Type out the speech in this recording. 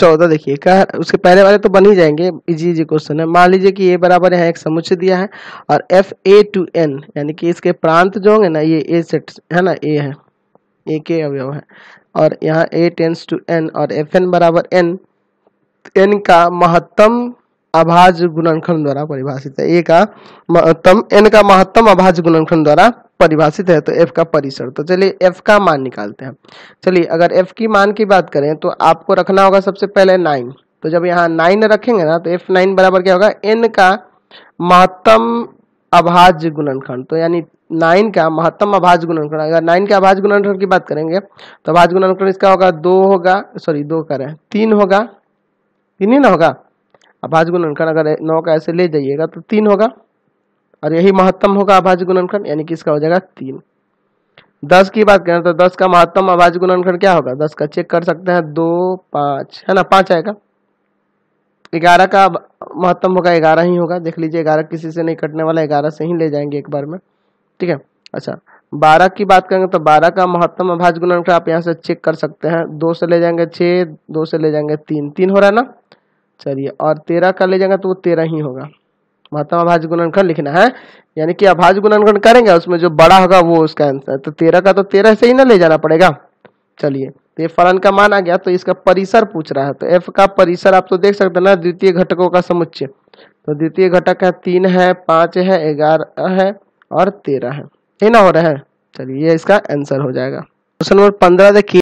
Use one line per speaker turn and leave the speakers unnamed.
चौदह देखिए कह उसके पहले वाले तो बन ही जाएंगे इजी इजी क्वेश्चन है मान लीजिए कि ए बराबर यहाँ एक समुच्चय दिया है और एफ ए टू एन यानी कि इसके प्रांत जो होंगे ना ये ए सेट है ना ए है ए के अवयव है और यहाँ ए टेंस टू एन और एफ एन बराबर एन एन का महत्तम अभाज गुणनखंड द्वारा परिभाषित है ए का महत्तम एन का महत्तम अभाज गुणनखंड द्वारा परिभाषित है तो एफ का परिसर तो चलिए एफ का मान निकालते हैं चलिए अगर एफ की मान की बात करें तो आपको रखना होगा सबसे पहले नाइन तो जब यहाँ नाइन रखेंगे ना तो एफ नाइन बराबर क्या होगा एन का महत्तम अभाज्य गुणनखंड तो यानी नाइन का महत्तम अभाज्य गुणनखंड अगर नाइन के अभाज्य गुणनखंड की बात करेंगे तो अभाज्य गुणनखंड इसका होगा दो होगा सॉरी दो करें तीन होगा तीन ही ना होगा अभाज गुणनखंड अगर नौ का ऐसे ले जाइएगा तो तीन होगा और यही महत्तम होगा अभाज गुणनखंड यानी कि इसका हो जाएगा तीन दस की बात करें तो दस का महत्तम अभाज गुणनखंड क्या होगा दस का चेक कर सकते हैं दो पाँच है ना पाँच आएगा ग्यारह का महत्तम होगा ग्यारह ही होगा देख लीजिए ग्यारह किसी से नहीं कटने वाला ग्यारह से ही ले जाएंगे एक बार में ठीक है अच्छा बारह की बात करेंगे तो बारह का महत्तम अभाज गुणनखंड आप यहाँ से चेक कर सकते हैं दो से ले जाएंगे छः दो से ले जाएंगे तीन तीन हो रहा है ना चलिए और तेरह का ले जाएंगे तो वो तेरह ही होगा महत्तम अभाज्य गुणनखंड लिखना है यानी कि अभाज्य गुणनखंड करेंगे उसमें जो बड़ा होगा वो उसका आंसर तो तेरह का तो तेरह से ही ना ले जाना पड़ेगा चलिए तो ये फलन का मान आ गया तो इसका परिसर पूछ रहा है तो एफ का परिसर आप तो देख सकते ना द्वितीय घटकों का समुच्चय तो द्वितीय घटक है तीन है पांच है ग्यारह है और तेरह है ये ना हो रहा है चलिए ये इसका आंसर हो जाएगा क्वेश्चन नंबर पंद्रह देखिए